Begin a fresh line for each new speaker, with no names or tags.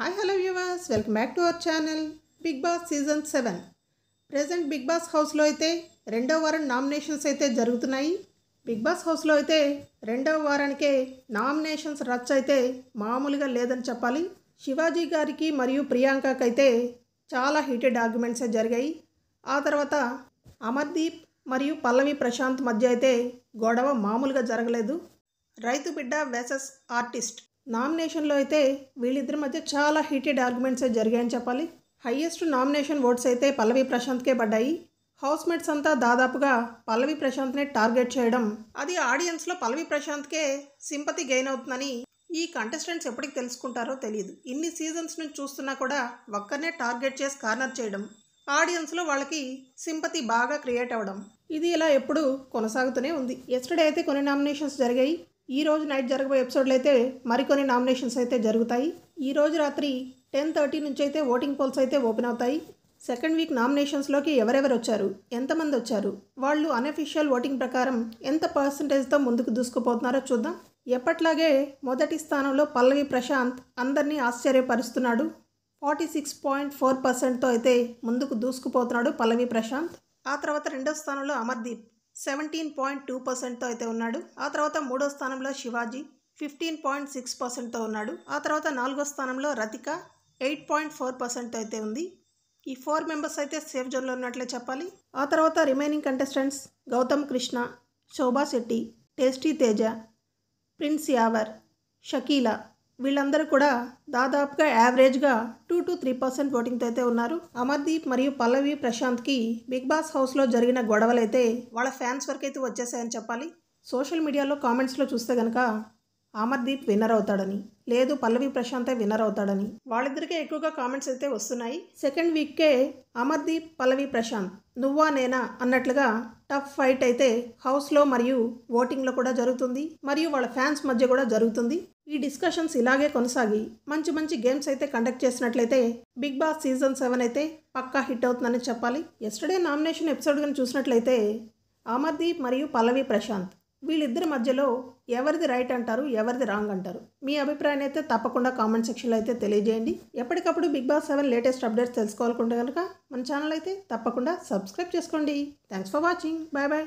hi hello viewers welcome back to our channel Bigg Boss season seven present Bigg Boss హౌస్లో అయితే రెండవ వారం nominations అయితే జరుగుతున్నాయి బిగ్ బాస్ హౌస్లో అయితే రెండవ వారానికే నామినేషన్స్ రచ్ అయితే మామూలుగా లేదని చెప్పాలి శివాజీ గారికి మరియు ప్రియాంకకి అయితే చాలా హీటెడ్ ఆర్గ్యుమెంట్స్ జరిగాయి ఆ తర్వాత అమర్దీప్ మరియు పల్లవి ప్రశాంత్ మధ్య అయితే గొడవ మామూలుగా జరగలేదు రైతు బిడ్డ వెసెస్ ఆర్టిస్ట్ నామినేషన్లో అయితే వీళ్ళిద్దరి మధ్య చాలా హీటెడ్ ఆర్గ్యుమెంట్సే జరిగాయని చెప్పాలి హయ్యెస్ట్ నామినేషన్ ఓట్స్ అయితే పల్లవి ప్రశాంత్కే పడ్డాయి హౌస్మేట్స్ అంతా దాదాపుగా పల్లవి ప్రశాంత్నే టార్గెట్ చేయడం అది ఆడియన్స్లో పల్లవి ప్రశాంత్కే సింపతి గెయిన్ అవుతుందని ఈ కంటెస్టెంట్స్ ఎప్పటికి తెలుసుకుంటారో తెలియదు ఇన్ని సీజన్స్ నుంచి చూస్తున్నా కూడా ఒక్కరినే టార్గెట్ చేసి కార్నర్ చేయడం ఆడియన్స్లో వాళ్ళకి సింపతి బాగా క్రియేట్ అవ్వడం ఇది ఇలా ఎప్పుడు కొనసాగుతూనే ఉంది ఎస్టర్డే అయితే కొన్ని నామినేషన్స్ జరిగాయి ఈ రోజు నైట్ జరగబోయే ఎపిసోడ్లు అయితే మరికొన్ని నామినేషన్స్ అయితే జరుగుతాయి ఈ రోజు రాత్రి టెన్ థర్టీ నుంచి అయితే ఓటింగ్ పోల్స్ అయితే ఓపెన్ అవుతాయి సెకండ్ వీక్ నామినేషన్స్లోకి ఎవరెవరు వచ్చారు ఎంతమంది వచ్చారు వాళ్ళు అనఫీషియల్ ఓటింగ్ ప్రకారం ఎంత పర్సంటేజ్తో ముందుకు దూసుకుపోతున్నారో చూద్దాం ఎప్పట్లాగే మొదటి స్థానంలో పల్లవి ప్రశాంత్ అందరినీ ఆశ్చర్యపరుస్తున్నాడు ఫార్టీ సిక్స్ పాయింట్ ఫోర్ పర్సెంట్తో అయితే ముందుకు దూసుకుపోతున్నాడు పల్లవి ప్రశాంత్ ఆ తర్వాత రెండో స్థానంలో అమర్దీప్ సెవెంటీన్ పాయింట్ టూ పర్సెంట్తో అయితే ఉన్నాడు ఆ తర్వాత మూడో స్థానంలో శివాజీ ఫిఫ్టీన్ పాయింట్ సిక్స్ పర్సెంట్తో ఉన్నాడు ఆ తర్వాత నాలుగో స్థానంలో రతిక ఎయిట్ పాయింట్ ఫోర్ పర్సెంట్తో అయితే ఉంది ఈ ఫోర్ మెంబర్స్ అయితే సేఫ్ జోన్లో ఉన్నట్లే చెప్పాలి ఆ తర్వాత remaining contestants Gautham Krishna Shobha Shetty tasty Teja prince Yawar Shakeela వీళ్ళందరూ కూడా దాదాపుగా యావరేజ్గా టూ టు త్రీ పర్సెంట్ ఓటింగ్తో అయితే ఉన్నారు అమర్దీప్ మరియు పల్లవి ప్రశాంత్కి బిగ్ బాస్ హౌస్లో జరిగిన గొడవలైతే వాళ్ళ ఫ్యాన్స్ వరకు అయితే వచ్చేసాయని చెప్పాలి సోషల్ మీడియాలో కామెంట్స్లో చూస్తే కనుక అమర్దీప్ విన్నర్ అవుతాడని లేదు పల్లవి ప్రశాంతే విన్నర్ అవుతాడని వాళ్ళిద్దరికే ఎక్కువగా కామెంట్స్ అయితే వస్తున్నాయి సెకండ్ వీక్కే అమర్దీప్ పల్లవి ప్రశాంత్ నువ్వా నేనా అన్నట్లుగా టఫ్ ఫైట్ అయితే హౌస్లో మరియు ఓటింగ్లో కూడా జరుగుతుంది మరియు వాళ్ళ ఫ్యాన్స్ మధ్య కూడా జరుగుతుంది ఈ డిస్కషన్స్ ఇలాగే కొనసాగి మంచి మంచి గేమ్స్ అయితే కండక్ట్ చేసినట్లయితే బిగ్ బాస్ సీజన్ సెవెన్ అయితే పక్కా హిట్ అవుతుందని చెప్పాలి ఎస్టర్డే నామినేషన్ ఎపిసోడ్ కానీ చూసినట్లయితే అమర్దీప్ మరియు పల్లవి ప్రశాంత్ వీళ్ళిద్దరి మధ్యలో ఎవరిది రైట్ అంటారు ఎవరిది రాంగ్ అంటారు మీ అభిప్రాయం అయితే తప్పకుండా కామెంట్ సెక్షన్లో అయితే తెలియజేయండి ఎప్పటికప్పుడు Bigg Boss seven latest updates తెలుసుకోవాలనుకుంటే కనుక మన ఛానల్ అయితే తప్పకుండా సబ్స్క్రైబ్ చేసుకోండి thanks for watching bye bye